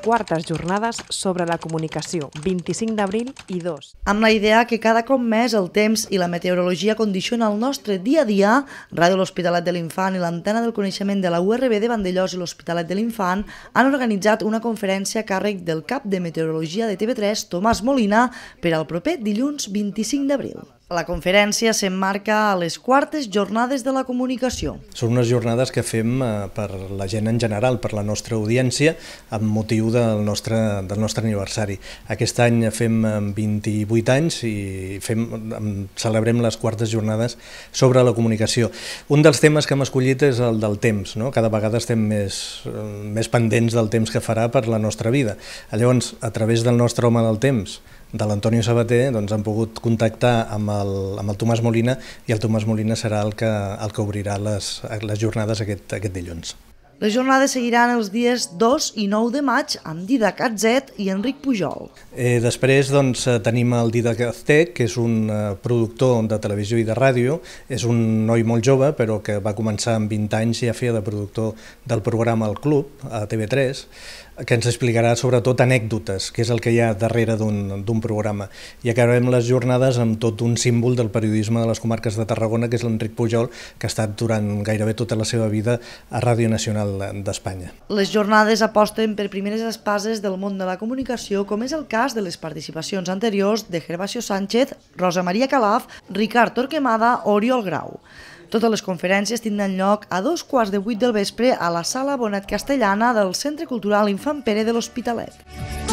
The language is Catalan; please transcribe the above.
Quartes jornades sobre la comunicació, 25 d'abril i 2. Amb la idea que cada cop més el temps i la meteorologia condiciona el nostre dia a dia, Ràdio L'Hospitalet de l'Infant i l'Antena del Coneixement de la URB de Vandellós i l'Hospitalet de l'Infant han organitzat una conferència a càrrec del cap de Meteorologia de TV3, Tomàs Molina, per al proper dilluns 25 d'abril. La conferència s'emmarca a les quartes jornades de la comunicació. Són unes jornades que fem eh, per la gent en general, per la nostra audiència, amb motiu del nostre, del nostre aniversari. Aquest any fem 28 eh, anys i fem, celebrem les quartes jornades sobre la comunicació. Un dels temes que hem escollit és el del temps. No? Cada vegada estem més, eh, més pendents del temps que farà per la nostra vida. Llavors, a través del nostre home del temps, de l'Antonio Sabater doncs, han pogut contactar amb el, amb el Tomàs Molina i el Tomàs Molina serà el que, el que obrirà les, les jornades aquest, aquest dilluns. Les jornades seguiran els dies 2 i 9 de maig amb Didac Atzet i Enric Pujol. Eh, després doncs, eh, tenim el Didac Aztec, que és un eh, productor de televisió i de ràdio. És un noi molt jove, però que va començar amb 20 anys i ja feia de productor del programa El Club, a TV3, que ens explicarà sobretot anècdotes, que és el que hi ha darrere d'un programa. I acabarem les jornades amb tot un símbol del periodisme de les comarques de Tarragona, que és l'Enric Pujol, que ha estat durant gairebé tota la seva vida a Ràdio Nacional general d'Espanya. Les jornades aposten per primeres espases del món de la comunicació, com és el cas de les participacions anteriors de Gervasio Sánchez, Rosa Maria Calaf, Ricard Torquemada o Oriol Grau. Totes les conferències tindran lloc a dos quarts de vuit del vespre a la Sala Bonet Castellana del Centre Cultural Infant Pere de l'Hospitalet.